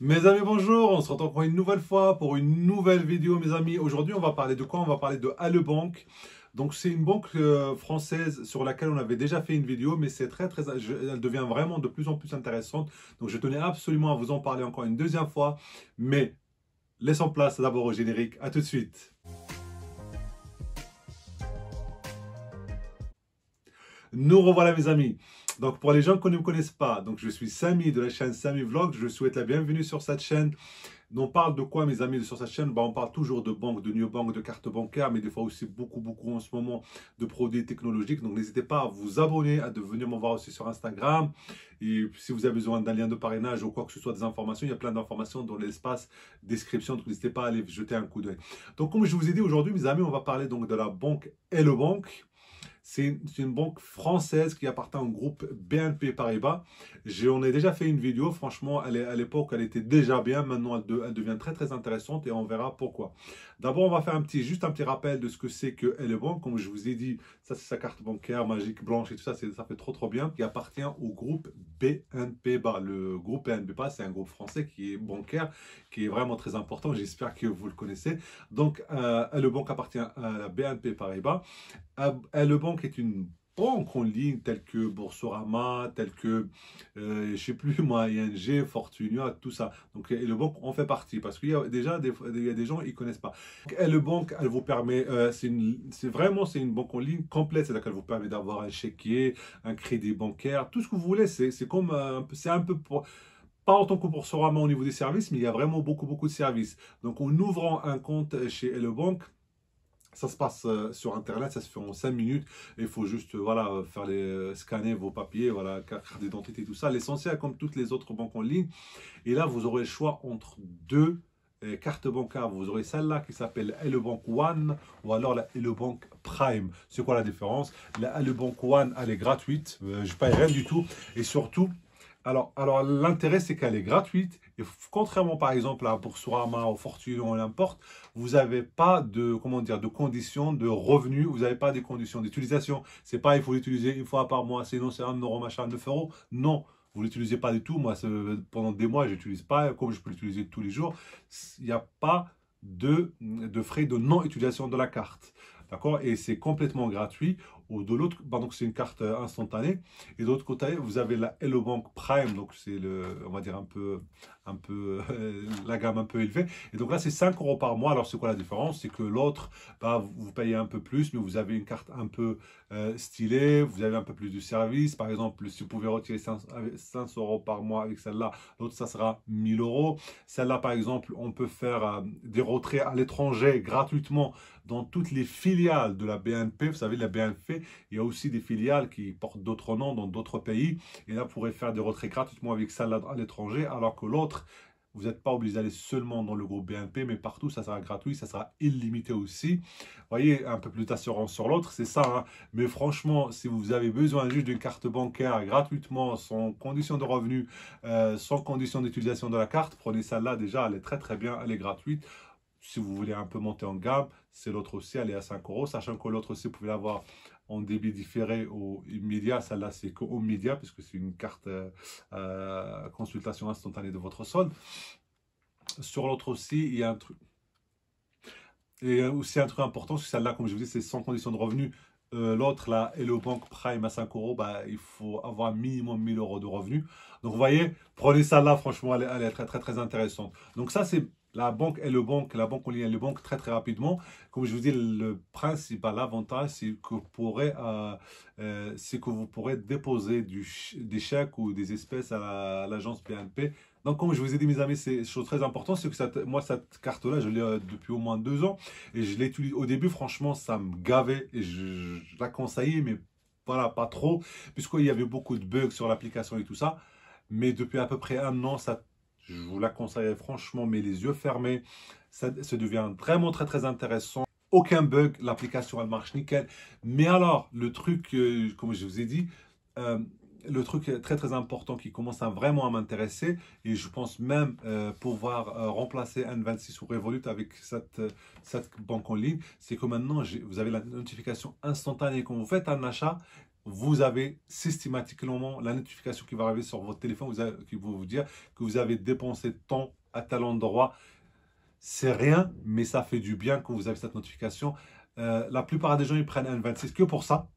Mes amis, bonjour, on se retrouve encore une nouvelle fois pour une nouvelle vidéo, mes amis. Aujourd'hui, on va parler de quoi On va parler de Allebank. Donc, c'est une banque euh, française sur laquelle on avait déjà fait une vidéo, mais c'est très, très, elle devient vraiment de plus en plus intéressante. Donc, je tenais absolument à vous en parler encore une deuxième fois. Mais laissons place d'abord au générique. À tout de suite. Nous revoilà, mes amis. Donc pour les gens qui ne me connaissent pas, donc je suis Samy de la chaîne Samy Vlog. Je souhaite la bienvenue sur cette chaîne. On parle de quoi, mes amis, sur cette chaîne bah, On parle toujours de banque, de new banques, de cartes bancaires, mais des fois aussi beaucoup, beaucoup en ce moment de produits technologiques. Donc, n'hésitez pas à vous abonner, à devenir mon voir aussi sur Instagram. Et si vous avez besoin d'un lien de parrainage ou quoi que ce soit, des informations, il y a plein d'informations dans l'espace description. Donc, n'hésitez pas à aller jeter un coup d'œil. Donc, comme je vous ai dit aujourd'hui, mes amis, on va parler donc de la banque et le banque. C'est une banque française qui appartient au groupe BNP Paribas. J'en ai déjà fait une vidéo. Franchement, à l'époque, elle était déjà bien. Maintenant, elle, devient très, très intéressante et on verra pourquoi. D'abord, on va faire un petit, juste un petit rappel de ce que c'est que Bank. Comme je vous ai dit, ça, c'est sa carte bancaire magique blanche et tout ça. Ça fait trop, trop bien. Qui appartient au groupe BNP Paribas. Le groupe BNP Paribas, c'est un groupe français qui est bancaire, qui est vraiment très important. J'espère que vous le connaissez. Donc, euh, banque appartient à la BNP Paribas. Euh, banque qui est une banque en ligne telle que Boursorama, telle que, euh, je ne sais plus moi, ING, Fortunia, tout ça. Donc et le banque en fait partie parce qu'il y a déjà des, il y a des gens ils connaissent pas. Et le banque, elle vous permet, euh, c'est vraiment c'est une banque en ligne complète, c'est-à-dire qu'elle vous permet d'avoir un chéquier, un crédit bancaire, tout ce que vous voulez. C'est comme, c'est un peu pour, pas en tant que Boursorama au niveau des services, mais il y a vraiment beaucoup beaucoup de services. Donc en ouvrant un compte chez le banque ça se passe euh, sur Internet, ça se fait en 5 minutes. Il faut juste euh, voilà, euh, faire les, scanner vos papiers, voilà, carte d'identité, tout ça. L'essentiel, comme toutes les autres banques en ligne. Et là, vous aurez le choix entre deux cartes bancaires. Vous aurez celle-là qui s'appelle Bank One ou alors la Bank Prime. C'est quoi la différence La Bank One, elle est gratuite. Je ne paye rien du tout. Et surtout, alors, l'intérêt, c'est qu'elle est gratuite. Et contrairement, par exemple, à Boursorama, ou Fortune, ou l'importe, vous n'avez pas de, comment dire, de conditions de revenus. Vous n'avez pas des conditions d'utilisation. C'est pas, il faut l'utiliser une fois par mois. Sinon, c'est un euro, machin, 9 euros. Non. Vous l'utilisez pas du tout. Moi, pendant des mois, je n'utilise pas. Comme je peux l'utiliser tous les jours, il n'y a pas de, de frais de non-utilisation de la carte. D'accord Et c'est complètement gratuit de l'autre, donc c'est une carte euh, instantanée. Et d'autre côté, vous avez la Hello Bank Prime, donc c'est le, on va dire un peu, un peu euh, la gamme un peu élevée. Et donc là, c'est 5 euros par mois. Alors c'est quoi la différence C'est que l'autre, bah, vous payez un peu plus, mais vous avez une carte un peu euh, stylée, vous avez un peu plus de service. Par exemple, si vous pouvez retirer 500 euros par mois avec celle-là, l'autre, ça sera 1000 euros. Celle-là, par exemple, on peut faire des retraits à l'étranger gratuitement dans toutes les filiales de la BNP. Vous savez, la BNP, il y a aussi des filiales qui portent d'autres noms dans d'autres pays. Et là, vous pourrez faire des retraits gratuitement avec ça à l'étranger, alors que l'autre, vous n'êtes pas obligé d'aller seulement dans le groupe BNP, mais partout, ça sera gratuit, ça sera illimité aussi. Vous voyez, un peu plus d'assurance sur l'autre, c'est ça. Hein. Mais franchement, si vous avez besoin juste d'une carte bancaire gratuitement, sans condition de revenu, euh, sans condition d'utilisation de la carte, prenez celle-là déjà, elle est très très bien, elle est gratuite si vous voulez un peu monter en gamme, c'est l'autre aussi, elle est à 5 euros, sachant que l'autre aussi, vous pouvez l'avoir en débit différé au immédiat. Celle-là, c'est qu'au média, puisque c'est une carte euh, euh, consultation instantanée de votre solde. Sur l'autre aussi, il y a un truc. Et euh, aussi un truc important, celle-là, comme je vous dis, c'est sans condition de revenu. l'autre, là, et le banque Prime à 5 euros, bah, il faut avoir minimum 1000 euros de revenus. Donc, vous voyez, prenez ça là, franchement, elle, elle est très, très, très intéressante. Donc, ça, c'est la banque et le banque, la banque en ligne est le banque très très rapidement. Comme je vous dis, le principal avantage, c'est que, vous pourrez, euh, euh, que vous pourrez déposer du, des chèques ou des espèces à l'agence BNP. Donc, comme je vous ai dit, mes amis, c'est chose très importante. C'est que moi, cette carte-là, je l'ai euh, depuis au moins deux ans. Et je l'ai au début, franchement, ça me gavait. Et je, la conseillais, mais voilà, pas trop. Puisqu'il y avait beaucoup de bugs sur l'application et tout ça. Mais depuis à peu près un an, ça je vous la conseille franchement, mais les yeux fermés. Ça, devient vraiment très très intéressant. Aucun bug, l'application elle marche nickel. Mais alors, le truc, euh, comme je vous ai dit, euh, le truc très très important qui commence vraiment à m'intéresser et je pense même euh, pouvoir remplacer N26 ou Revolut avec cette, cette banque en ligne, c'est que maintenant vous avez la notification instantanée quand vous faites un achat, vous avez systématiquement la notification qui va arriver sur votre téléphone qui va vous dire que vous avez dépensé tant à tel endroit. C'est rien, mais ça fait du bien quand vous avez cette notification. Euh, la plupart des gens, ils prennent un 26 que pour ça.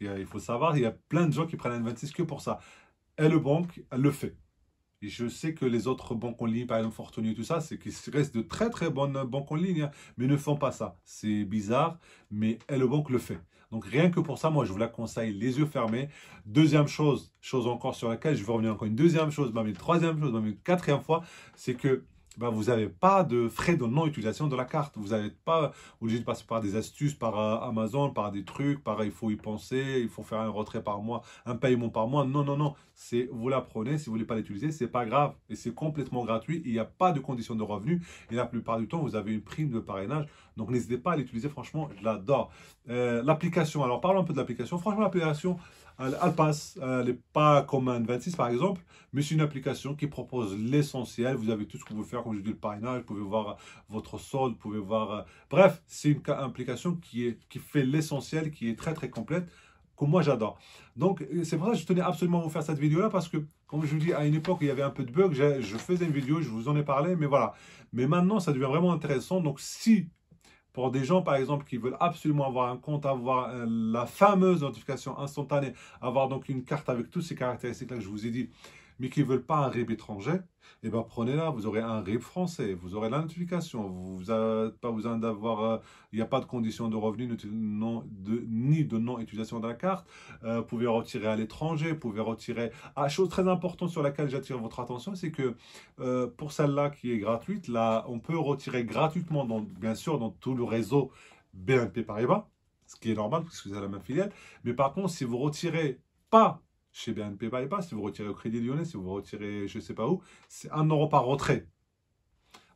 il faut savoir, il y a plein de gens qui prennent un 26 que pour ça. Elle, le banque, elle le fait. Et je sais que les autres banques en ligne, par exemple Fortune et tout ça, c'est qu'ils restent de très très bonnes banques en ligne, hein, mais ne font pas ça. C'est bizarre, mais elle, le banque le fait. Donc rien que pour ça, moi, je vous la conseille les yeux fermés. Deuxième chose, chose encore sur laquelle je vais revenir encore une deuxième chose, même une troisième chose, même une quatrième fois, c'est que ben vous n'avez pas de frais de non-utilisation de la carte. Vous n'êtes pas obligé de passer par des astuces, par euh, Amazon, par des trucs, par il faut y penser, il faut faire un retrait par mois, un paiement par mois. Non, non, non. C'est Vous la prenez, si vous ne voulez pas l'utiliser, c'est pas grave. Et c'est complètement gratuit. Il n'y a pas de condition de revenu. Et la plupart du temps, vous avez une prime de parrainage. Donc n'hésitez pas à l'utiliser. Franchement, je l'adore. Euh, l'application. Alors parlons un peu de l'application. Franchement, l'application, elle passe. Elle euh, n'est pas comme un 26 par exemple, mais c'est une application qui propose l'essentiel. Vous avez tout ce que vous pouvez faire, comme je dis, le parrainage, vous pouvez voir euh, votre solde, vous pouvez voir. Euh, bref, c'est une application qui, est, qui fait l'essentiel, qui est très très complète que moi j'adore. Donc c'est pour ça que je tenais absolument à vous faire cette vidéo là parce que comme je vous dis à une époque il y avait un peu de bug, je faisais une vidéo, je vous en ai parlé, mais voilà. Mais maintenant ça devient vraiment intéressant. Donc si pour des gens, par exemple, qui veulent absolument avoir un compte, avoir euh, la fameuse notification instantanée, avoir donc une carte avec toutes ces caractéristiques-là que je vous ai dit, mais qui ne veulent pas un RIB étranger, eh ben prenez-la, vous aurez un RIB français, vous aurez notification, vous n'avez pas besoin d'avoir, euh, il n'y a pas de condition de revenu ni de non-utilisation de la carte, euh, vous pouvez retirer à l'étranger, vous pouvez retirer... Ah, chose très importante sur laquelle j'attire votre attention, c'est que euh, pour celle-là qui est gratuite, là, on peut retirer gratuitement, dans, bien sûr, dans tout le réseau BNP Paribas, ce qui est normal, parce que avez la même filiale, mais par contre, si vous retirez pas chez BNP Paribas, si vous retirez au Crédit Lyonnais, si vous retirez je ne sais pas où, c'est 1 euro par retrait.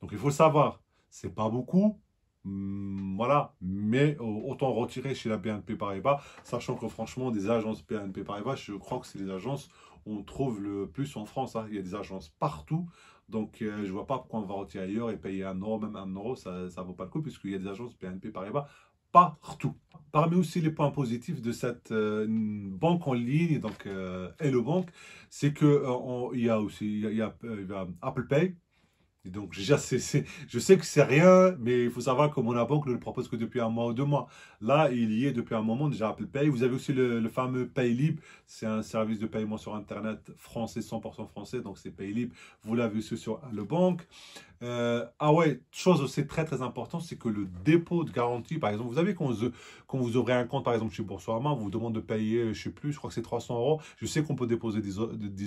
Donc il faut le savoir, c'est pas beaucoup, mm, voilà, mais euh, autant retirer chez la BNP Paribas, sachant que franchement, des agences BNP Paribas, je crois que c'est les agences où on trouve le plus en France. Hein. Il y a des agences partout, donc je euh, je vois pas pourquoi on va retirer ailleurs et payer un euro, même un euro, ça ne vaut pas le coup, puisqu'il y a des agences BNP Paribas partout. Parmi aussi les points positifs de cette euh, banque en ligne, donc euh, Hello Bank, c'est qu'il euh, il y a aussi Apple Pay, donc, déjà, c je sais que c'est rien, mais il faut savoir que mon banque ne le propose que depuis un mois ou deux mois. Là, il y est depuis un moment, déjà Apple Pay. Vous avez aussi le, le fameux Paylib. C'est un service de paiement sur Internet français, 100% français, donc c'est Paylib. Vous l'avez aussi sur le banque. Euh, ah ouais, chose aussi très très importante, c'est que le dépôt de garantie, par exemple, vous savez quand vous, quand vous ouvrez un compte, par exemple chez Boursorama, on vous demande de payer, je sais plus, je crois que c'est 300 euros. Je sais qu'on peut déposer 10,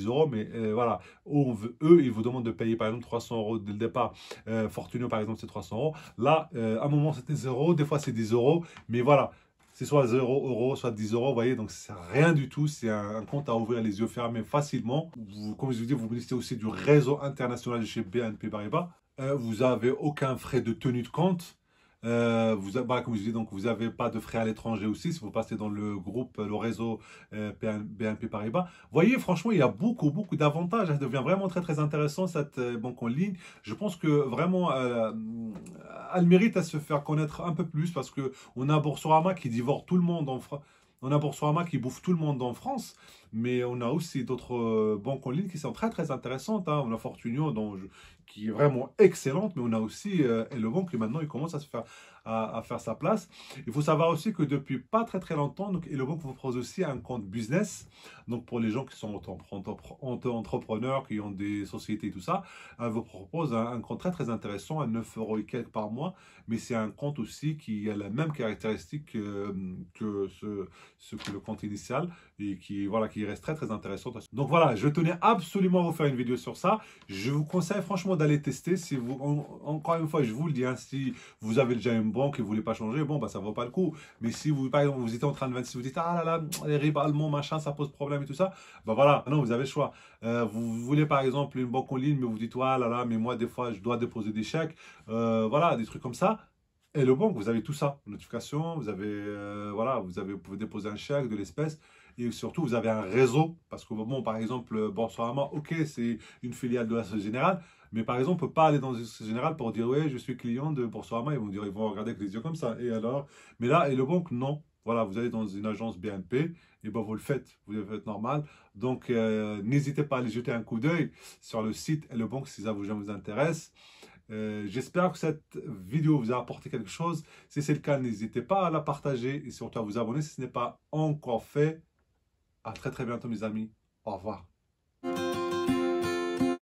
euros, mais euh, voilà, eux, ils vous demandent de payer par exemple 300 euros dès le départ. Euh, Fortunio, par exemple, c'est 300 euros. Là, euh, à un moment, c'était 0, des fois, c'est 10 euros. Mais voilà, c'est soit 0 euros, soit 10 euros, vous voyez, donc c'est rien du tout, c'est un, compte à ouvrir les yeux fermés facilement. comme je vous dis, vous bénéficiez aussi du réseau international de chez BNP Paribas. Euh, vous n'avez aucun frais de tenue de compte. Euh, vous, bah, comme je dis, donc, vous n'avez pas de frais à l'étranger aussi si vous passez dans le groupe, euh, le réseau BNP euh, Paribas. Voyez, franchement, il y a beaucoup, beaucoup d'avantages. Elle devient vraiment très, très intéressant cette banque en ligne. Je pense que vraiment, elle mérite à se faire connaître un peu plus parce qu'on a Boursorama qui divore tout le monde en On a Boursorama qui bouffe tout le monde en France. Mais on a aussi d'autres euh, banques en ligne qui sont très très intéressantes. Hein. On a Fortunio dont qui est vraiment excellente, mais on a aussi euh, Le qui maintenant il commence à se faire à, faire sa place. Il faut savoir aussi que depuis pas très très longtemps, donc Bon vous propose aussi un compte business, donc pour les gens qui sont entrepreneurs, qui ont des sociétés et tout ça, elle vous propose un, compte très très intéressant à 9 euros et quelques par mois, mais c'est un compte aussi qui a la même caractéristique euh, que, ce, ce que le compte initial, et qui, voilà, qui reste très très intéressante. Donc voilà, je tenais absolument à vous faire une vidéo sur ça. Je vous conseille franchement d'aller tester. Si vous, encore une fois, je vous le dis, hein, si vous avez déjà une banque et vous ne voulez pas changer, bon, bah ça vaut pas le coup. Mais si vous, par exemple, vous étiez en train de vendre, si vous dites, ah là là, les RIB machin, ça pose problème et tout ça, bah voilà, non, vous avez le choix. Euh, vous voulez par exemple une banque en ligne, mais vous dites, ah là là, mais moi des fois, je dois déposer des chèques, euh, voilà, des trucs comme ça et le banque, vous avez tout ça, notification, vous avez, euh, voilà, vous avez, vous pouvez déposer un chèque, de l'espèce, et surtout vous avez un réseau, parce que, bon, par exemple, euh, Boursorama, ok, c'est une filiale de la Générale, mais par exemple, on ne peut pas aller dans la Générale pour dire, ouais, je suis client de Boursorama, ils vont dire, ils vont regarder avec les yeux comme ça, et alors, mais là, et le banque, non, voilà, vous allez dans une agence BNP, et ben vous le faites, vous le faites normal. Donc, euh, n'hésitez pas à aller jeter un coup d'œil sur le site et le banque si ça vous, vous intéresse. Euh, j'espère que cette vidéo vous a apporté quelque chose. Si c'est le cas, n'hésitez pas à la partager et surtout à vous abonner si ce n'est pas encore fait. À très très bientôt mes amis. Au revoir.